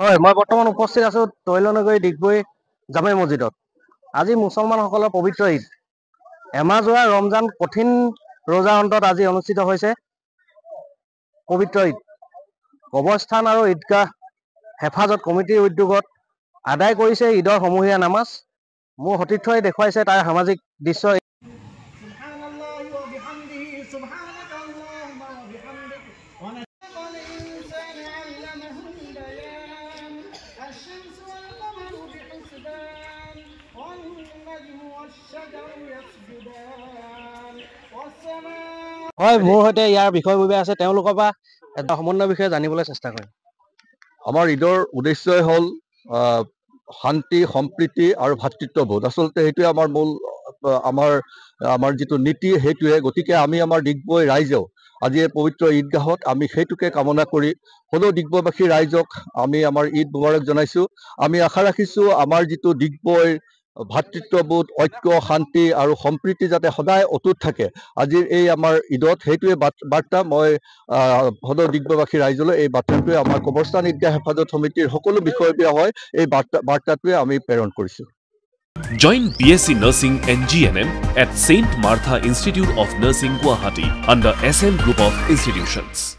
হয় মই বৰ্তমান উপস্থিত আছো তৈলনগৰী ডিগবৈ জামে মছজিদত আজি মুছলমানসকলৰ পবিত্ৰ ঈদ এমাহ যোৱা ৰমজান কঠিন ৰোজাৰ অন্তত আজি অনুষ্ঠিত হৈছে পবিত্ৰ ঈদ কবৰস্থান আৰু ঈদগাহ হেফাজত কমিটিৰ উদ্যোগত আদায় কৰিছে ঈদৰ সমূহীয়া নামাজ মোৰ সতীৰ্থই দেখুৱাইছে তাৰ সামাজিক দৃশ্য হয় মোৰ সৈতে ইয়াৰ বিষয়বোৰে আছে তেওঁলোকৰ পৰা এটা সমন্বয়ৰ বিষয়ে জানিবলৈ চেষ্টা কৰিম আমাৰ ঈদৰ উদ্দেশ্যই হ'ল শান্তি সম্প্ৰীতি আৰু ভাতৃত্ববোধ আচলতে সেইটোৱে আমাৰ মূল আমাৰ আমাৰ যিটো নীতি সেইটোৱে গতিকে আমি আমাৰ ডিগবৈ ৰাইজেও আজি এই পবিত্ৰ ঈদগাহত আমি সেইটোকে কামনা কৰি হলেও ডিগবৈবাসী ৰাইজক আমি আমাৰ ঈদ মোবাৰক জনাইছো আমি আশা ৰাখিছো আমাৰ যিটো ডিগবৈ ভাতৃত্ববোধ ঐক্য শান্তি আৰু সম্প্ৰীতি যাতে সদায় অটুট থাকে আজিৰ এই আমাৰ ঈদত সেইটোৱে বাৰ্তা মই সদৌ ডিগ্ৰবাসী ৰাইজলৈ এই বাৰ্তাটোৱে আমাৰ কবৰস্থান ঈদগাহ হেফাজত সমিতিৰ সকলো বিষয়বীয়া হয় এই বাৰ্তা বাৰ্তাটোৱে আমি প্ৰেৰণ কৰিছোঁ Join BSc Nursing NGNM at St. Martha Institute of Nursing Guwahati under SM Group of Institutions.